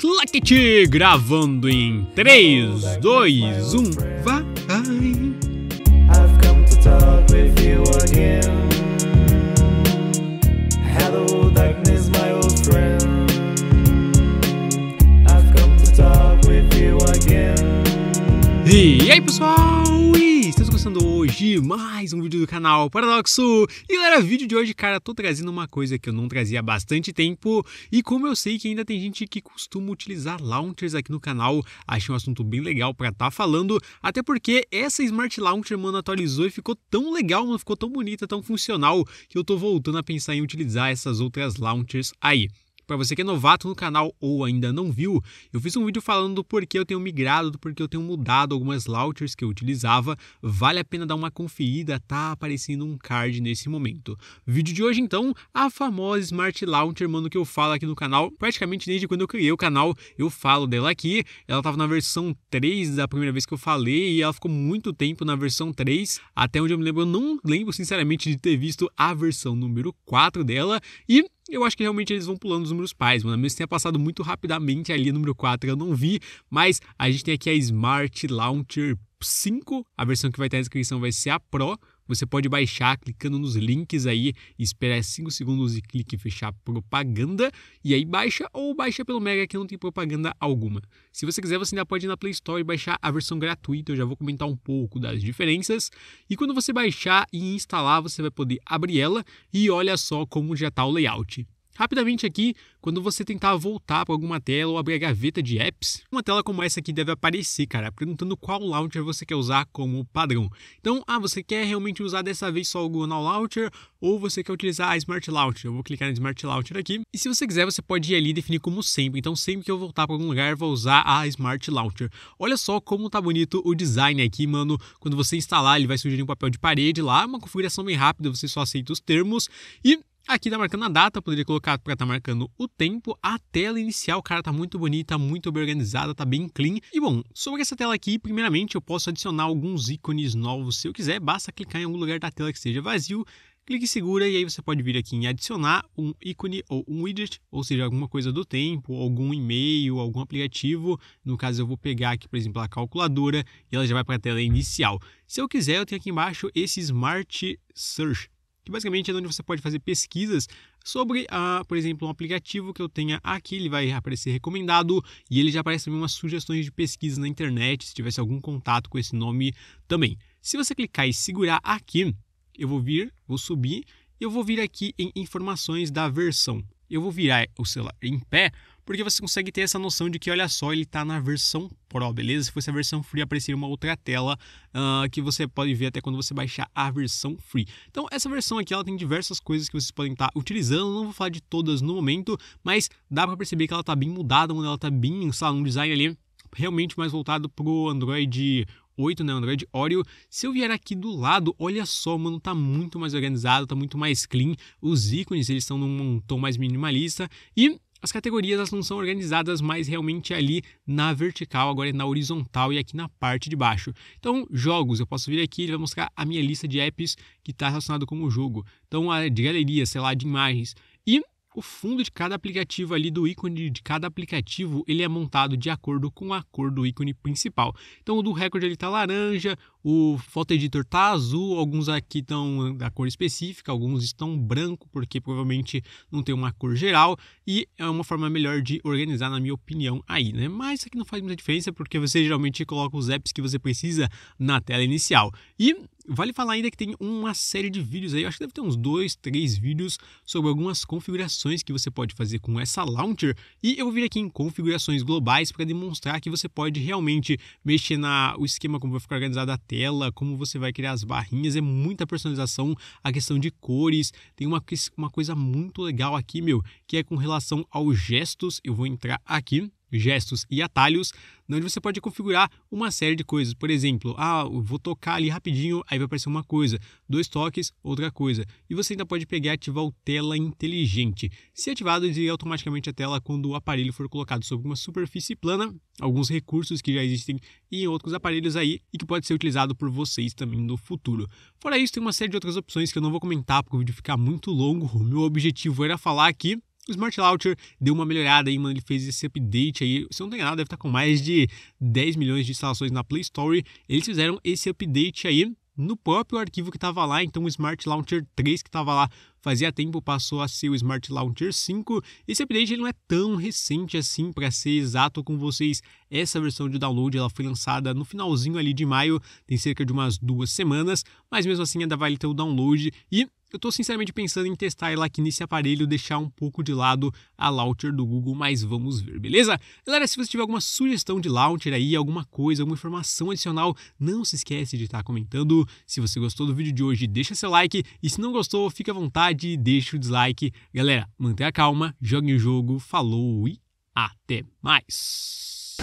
Claquete gravando em 3, 2, 1, vai! I've come to talk with you again. Hello, darkness, my old friend. I've come to talk with you again. E aí, pessoal? mais um vídeo do canal Paradoxo. E galera, vídeo de hoje, cara, tô trazendo uma coisa que eu não trazia há bastante tempo. E como eu sei que ainda tem gente que costuma utilizar launchers aqui no canal, achei um assunto bem legal para estar tá falando. Até porque essa Smart Launcher, mano, atualizou e ficou tão legal, mano, ficou tão bonita, tão funcional, que eu tô voltando a pensar em utilizar essas outras launchers aí para você que é novato no canal ou ainda não viu, eu fiz um vídeo falando do porquê eu tenho migrado, do porquê eu tenho mudado algumas launchers que eu utilizava. Vale a pena dar uma conferida, tá aparecendo um card nesse momento. Vídeo de hoje então, a famosa Smart Launcher, mano, que eu falo aqui no canal, praticamente desde quando eu criei o canal, eu falo dela aqui. Ela tava na versão 3 da primeira vez que eu falei e ela ficou muito tempo na versão 3, até onde eu me lembro, eu não lembro sinceramente de ter visto a versão número 4 dela e eu acho que realmente eles vão pulando os números pais, mano. Mesmo que tenha passado muito rapidamente ali número 4, eu não vi, mas a gente tem aqui a Smart Launcher 5, a versão que vai estar na descrição vai ser a Pro. Você pode baixar clicando nos links aí, esperar 5 segundos e clique em fechar propaganda, e aí baixa ou baixa pelo Mega que não tem propaganda alguma. Se você quiser, você ainda pode ir na Play Store e baixar a versão gratuita, eu já vou comentar um pouco das diferenças. E quando você baixar e instalar, você vai poder abrir ela e olha só como já está o layout. Rapidamente aqui, quando você tentar voltar para alguma tela ou abrir a gaveta de apps, uma tela como essa aqui deve aparecer, cara, perguntando qual launcher você quer usar como padrão. Então, ah, você quer realmente usar dessa vez só o Gnome Launcher ou você quer utilizar a Smart Launcher? Eu vou clicar na Smart Launcher aqui. E se você quiser, você pode ir ali e definir como sempre. Então, sempre que eu voltar para algum lugar, eu vou usar a Smart Launcher. Olha só como tá bonito o design aqui, mano. Quando você instalar, ele vai surgir um papel de parede lá, uma configuração bem rápida, você só aceita os termos e Aqui tá marcando a data, poderia colocar para tá marcando o tempo. A tela inicial, cara, tá muito bonita, muito bem organizada, tá bem clean. E bom, sobre essa tela aqui, primeiramente eu posso adicionar alguns ícones novos se eu quiser, basta clicar em algum lugar da tela que esteja vazio clique segura e aí você pode vir aqui em adicionar um ícone ou um widget, ou seja, alguma coisa do tempo, algum e-mail, algum aplicativo. No caso, eu vou pegar aqui, por exemplo, a calculadora e ela já vai para a tela inicial. Se eu quiser, eu tenho aqui embaixo esse Smart Search que basicamente é onde você pode fazer pesquisas sobre, a, ah, por exemplo, um aplicativo que eu tenha aqui, ele vai aparecer recomendado e ele já aparece também umas sugestões de pesquisas na internet, se tivesse algum contato com esse nome também. Se você clicar e segurar aqui, eu vou vir, vou subir, eu vou vir aqui em informações da versão eu vou virar o celular em pé, porque você consegue ter essa noção de que, olha só, ele está na versão Pro, beleza? Se fosse a versão Free, apareceria uma outra tela uh, que você pode ver até quando você baixar a versão Free. Então, essa versão aqui, ela tem diversas coisas que vocês podem estar tá utilizando, não vou falar de todas no momento, mas dá para perceber que ela está bem mudada, ela está bem, sei lá, um design ali realmente mais voltado pro Android 8, né? Android Oreo. Se eu vier aqui do lado, olha só, mano, tá muito mais organizado, tá muito mais clean. Os ícones, eles estão num tom mais minimalista. E as categorias elas não são organizadas mais realmente ali na vertical, agora é na horizontal e aqui na parte de baixo. Então, jogos, eu posso vir aqui, ele vai mostrar a minha lista de apps que está relacionado com o jogo. Então, a de galeria, sei lá, de imagens. E o fundo de cada aplicativo ali do ícone de cada aplicativo, ele é montado de acordo com a cor do ícone principal. Então o do recorde ele tá laranja, o foto editor tá azul, alguns aqui estão da cor específica, alguns estão branco porque provavelmente não tem uma cor geral e é uma forma melhor de organizar na minha opinião aí, né? Mas isso aqui não faz muita diferença porque você geralmente coloca os apps que você precisa na tela inicial. E Vale falar ainda que tem uma série de vídeos aí, acho que deve ter uns dois, três vídeos sobre algumas configurações que você pode fazer com essa launcher. E eu vou vir aqui em configurações globais para demonstrar que você pode realmente mexer na o esquema como vai ficar organizada a tela, como você vai criar as barrinhas, é muita personalização, a questão de cores. Tem uma, uma coisa muito legal aqui, meu, que é com relação aos gestos. Eu vou entrar aqui gestos e atalhos, onde você pode configurar uma série de coisas. Por exemplo, ah, vou tocar ali rapidinho, aí vai aparecer uma coisa. Dois toques, outra coisa. E você ainda pode pegar e ativar o tela inteligente. Se ativado, ele automaticamente a tela quando o aparelho for colocado sobre uma superfície plana, alguns recursos que já existem em outros aparelhos aí e que pode ser utilizado por vocês também no futuro. Fora isso, tem uma série de outras opções que eu não vou comentar porque o vídeo ficar muito longo. O meu objetivo era falar aqui o Smart Launcher deu uma melhorada aí, mano. Ele fez esse update aí. Se não tem nada, deve estar tá com mais de 10 milhões de instalações na Play Store. Eles fizeram esse update aí no próprio arquivo que estava lá, então o Smart Launcher 3 que estava lá fazia tempo passou a ser o Smart Launcher 5. Esse update ele não é tão recente assim, para ser exato com vocês. Essa versão de download ela foi lançada no finalzinho ali de maio, tem cerca de umas duas semanas, mas mesmo assim ainda vale ter o download e eu estou sinceramente pensando em testar ela aqui nesse aparelho, deixar um pouco de lado a launcher do Google, mas vamos ver, beleza? Galera, se você tiver alguma sugestão de launcher aí, alguma coisa, alguma informação adicional, não se esquece de estar tá comentando. Se você gostou do vídeo de hoje, deixa seu like e se não gostou, fica à vontade e deixa o dislike. Galera, mantenha a calma, jogue o jogo, falou e até mais.